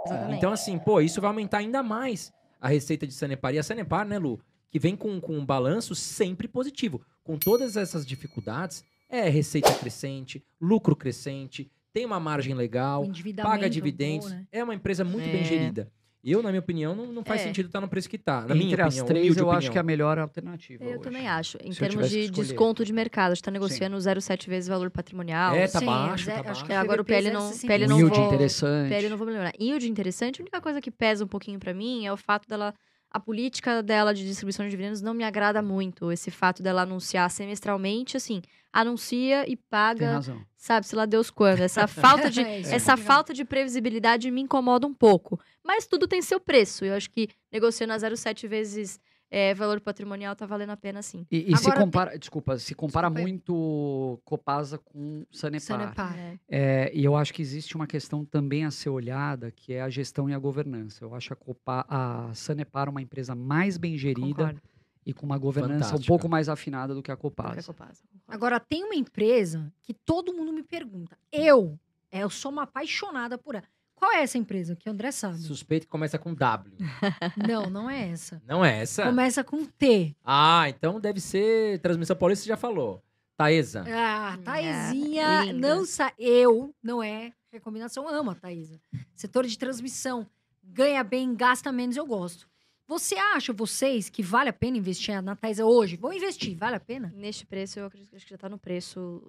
É, Exatamente. Então, assim, pô, isso vai aumentar ainda mais a receita de Sanepar. E a Sanepar, né, Lu, que vem com, com um balanço sempre positivo. Com todas essas dificuldades, é receita crescente, lucro crescente, tem uma margem legal, paga dividendos, bom, né? é uma empresa muito é. bem gerida. Eu, na minha opinião, não, não faz é. sentido estar tá no preço que está. Na Entre minha as três, eu opinião. acho que é a melhor alternativa. Eu hoje. também acho. Em Se termos de desconto de mercado, está negociando 0,7 vezes o valor patrimonial. É, tá Sim, baixo. É, tá baixo. É, agora o PL não, assim. PL não vou. Yield interessante. PL não vou melhorar. Yield interessante, a única coisa que pesa um pouquinho para mim é o fato dela a política dela de distribuição de dividendos não me agrada muito. Esse fato dela anunciar semestralmente, assim, anuncia e paga, sabe-se lá Deus quando. Essa falta de, é, essa é falta de previsibilidade me incomoda um pouco. Mas tudo tem seu preço. Eu acho que negociando a 0,7 vezes é, valor patrimonial tá valendo a pena sim. E, e se compara, tem... desculpa, se compara desculpa. muito Copasa com Sanepar. Sanepar, é. é. E eu acho que existe uma questão também a ser olhada, que é a gestão e a governança. Eu acho a, Copa, a Sanepar uma empresa mais bem gerida. Concordo. E com uma governança Fantástica. um pouco mais afinada do que a Copasa. Que a Copasa. Agora, tem uma empresa que todo mundo me pergunta. Eu, é, eu sou uma apaixonada por ela. Qual é essa empresa que o André sabe? Suspeito que começa com W. Não, não é essa. Não é essa? Começa com T. Ah, então deve ser Transmissão Paulista, você já falou. Taesa. Ah, Taesinha, é, não sa... eu, não é Recomendação, amo a Taesa. Setor de transmissão, ganha bem, gasta menos, eu gosto. Você acha, vocês, que vale a pena investir na Taesa hoje? Vou investir, vale a pena? Neste preço, eu acredito que já está no preço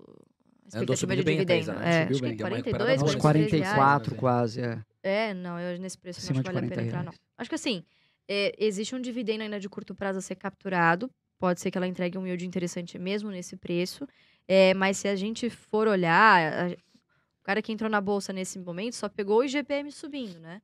Andou subindo bem dividendo. a né? paisagem. É, subiu bem. 42, uns 44 reais, quase, é. É, não, eu nesse preço Acima não acho que vale a pena reais. entrar, não. Acho que assim, é, existe um dividendo ainda de curto prazo a ser capturado. Pode ser que ela entregue um yield interessante mesmo nesse preço. É, mas se a gente for olhar, a, o cara que entrou na bolsa nesse momento só pegou o IGPM subindo, né?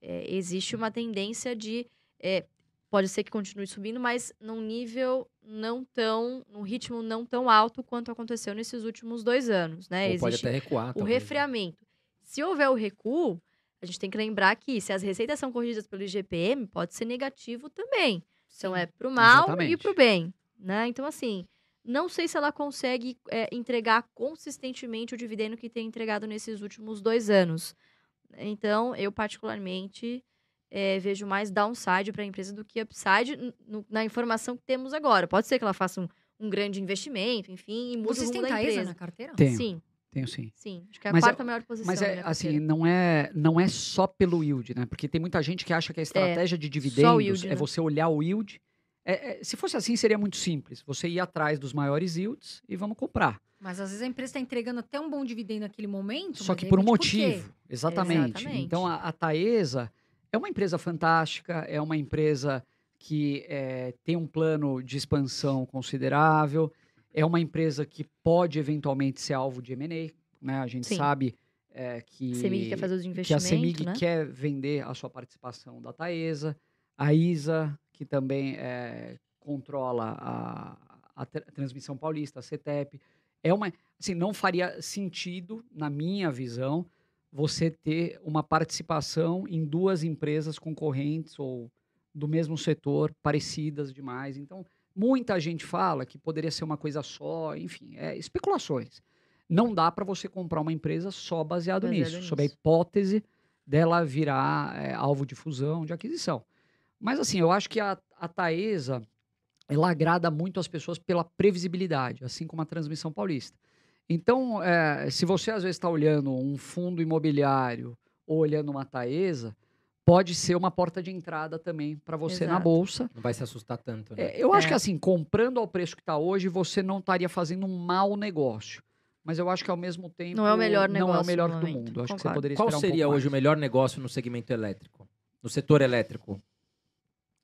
É, existe uma tendência de. É, pode ser que continue subindo, mas num nível não tão, num ritmo não tão alto quanto aconteceu nesses últimos dois anos, né? Ou pode até recuar. O refriamento, né? refreamento. Se houver o recuo, a gente tem que lembrar que se as receitas são corrigidas pelo IGPM, pode ser negativo também. Então é para o mal Exatamente. e o bem, né? Então assim, não sei se ela consegue é, entregar consistentemente o dividendo que tem entregado nesses últimos dois anos. Então eu particularmente é, vejo mais downside para a empresa do que upside no, na informação que temos agora. Pode ser que ela faça um, um grande investimento, enfim, e muda Vocês o rumo da empresa. na carteira? Tenho. Sim. Tenho sim. Sim, acho que é a mas é quarta é, maior posição. Mas é, assim, não é, não é só pelo yield, né? Porque tem muita gente que acha que a estratégia é, de dividendos yield, é né? você olhar o yield. É, é, se fosse assim, seria muito simples. Você ir atrás dos maiores yields e vamos comprar. Mas às vezes a empresa está entregando até um bom dividendo naquele momento. Só que por um motivo. Por exatamente. exatamente. Então a, a Taesa é uma empresa fantástica, é uma empresa que é, tem um plano de expansão considerável, é uma empresa que pode eventualmente ser alvo de M&A, né? A gente Sim. sabe é, que, que a CEMIG né? quer vender a sua participação da Taesa, a ISA, que também é, controla a, a, Transmissão Paulista, a CETEP. É uma, assim, não faria sentido, na minha visão, você ter uma participação em duas empresas concorrentes ou do mesmo setor, parecidas demais. Então, muita gente fala que poderia ser uma coisa só, enfim, é especulações. Não dá para você comprar uma empresa só baseado, baseado nisso, nisso, sob a hipótese dela virar é, alvo de fusão, de aquisição. Mas assim, eu acho que a, a Taesa, ela agrada muito as pessoas pela previsibilidade, assim como a transmissão paulista. Então, é, se você às vezes está olhando um fundo imobiliário ou olhando uma Taesa, pode ser uma porta de entrada também para você Exato. na bolsa. Não vai se assustar tanto, né? É, eu é. acho que assim, comprando ao preço que está hoje, você não estaria fazendo um mau negócio. Mas eu acho que ao mesmo tempo. Não é o melhor negócio. Não é o melhor do, mundo. Acho que você poderia Qual seria um hoje mais. o melhor negócio no segmento elétrico? No setor elétrico?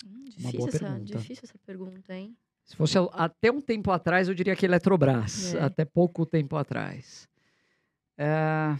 Hum, difícil, essa, difícil essa pergunta, hein? Se fosse até um tempo atrás, eu diria que Eletrobras, é. até pouco tempo atrás. É...